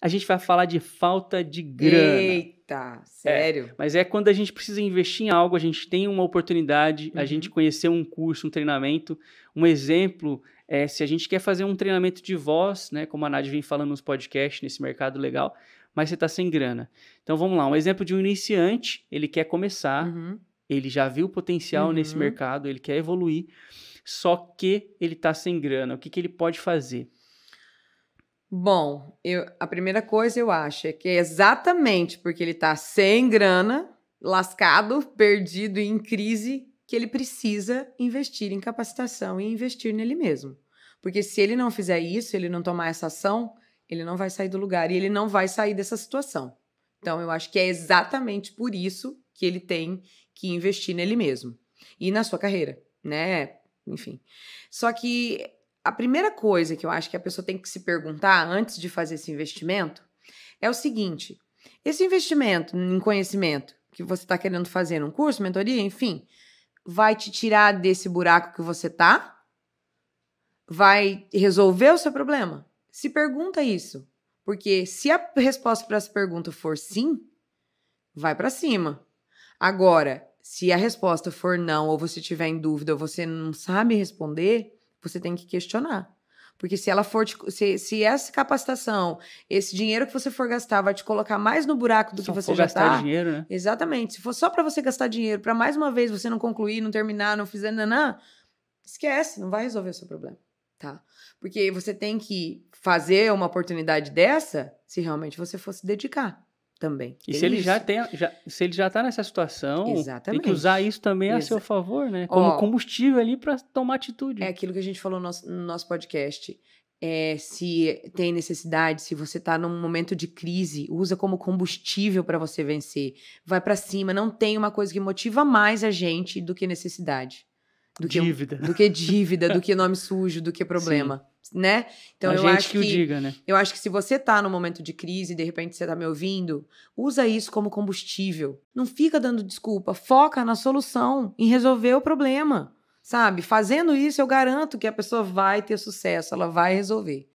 a gente vai falar de falta de grana. Eita, é, sério? É, mas é quando a gente precisa investir em algo, a gente tem uma oportunidade, uhum. a gente uhum. conhecer um curso, um treinamento. Um exemplo é se a gente quer fazer um treinamento de voz, né? Como a Nádia vem falando nos podcasts, nesse mercado legal, mas você está sem grana. Então vamos lá, um exemplo de um iniciante, ele quer começar, uhum. ele já viu o potencial uhum. nesse mercado, ele quer evoluir, só que ele está sem grana. O que, que ele pode fazer? Bom, eu, a primeira coisa eu acho é que é exatamente porque ele está sem grana, lascado, perdido e em crise, que ele precisa investir em capacitação e investir nele mesmo. Porque se ele não fizer isso, ele não tomar essa ação, ele não vai sair do lugar e ele não vai sair dessa situação. Então, eu acho que é exatamente por isso que ele tem que investir nele mesmo e na sua carreira, né? Enfim. Só que a primeira coisa que eu acho que a pessoa tem que se perguntar antes de fazer esse investimento é o seguinte: esse investimento em conhecimento que você está querendo fazer, um curso, mentoria, enfim, vai te tirar desse buraco que você tá? Vai resolver o seu problema? Se pergunta isso, porque se a resposta para essa pergunta for sim, vai para cima. Agora, se a resposta for não, ou você tiver em dúvida, ou você não sabe responder, você tem que questionar. Porque se ela for te, se, se essa capacitação, esse dinheiro que você for gastar vai te colocar mais no buraco do que você for já gastar tá, dinheiro, né? Exatamente. Se for só para você gastar dinheiro, para mais uma vez você não concluir, não terminar, não fizer nanã, esquece, não vai resolver o seu problema, tá? Porque você tem que fazer uma oportunidade dessa se realmente você fosse dedicar também. E se ele, já tem, já, se ele já está nessa situação, Exatamente. tem que usar isso também Exa a seu favor, né? Como Ó, combustível ali para tomar atitude. É aquilo que a gente falou no nosso, no nosso podcast. É, se tem necessidade, se você está num momento de crise, usa como combustível para você vencer. Vai para cima. Não tem uma coisa que motiva mais a gente do que necessidade. Do dívida. que dívida. do que dívida, do que nome sujo, do que problema. Sim né? Então a eu acho que, que diga, né? Eu acho que se você tá no momento de crise e de repente você tá me ouvindo, usa isso como combustível. Não fica dando desculpa, foca na solução, em resolver o problema. Sabe? Fazendo isso, eu garanto que a pessoa vai ter sucesso, ela vai resolver.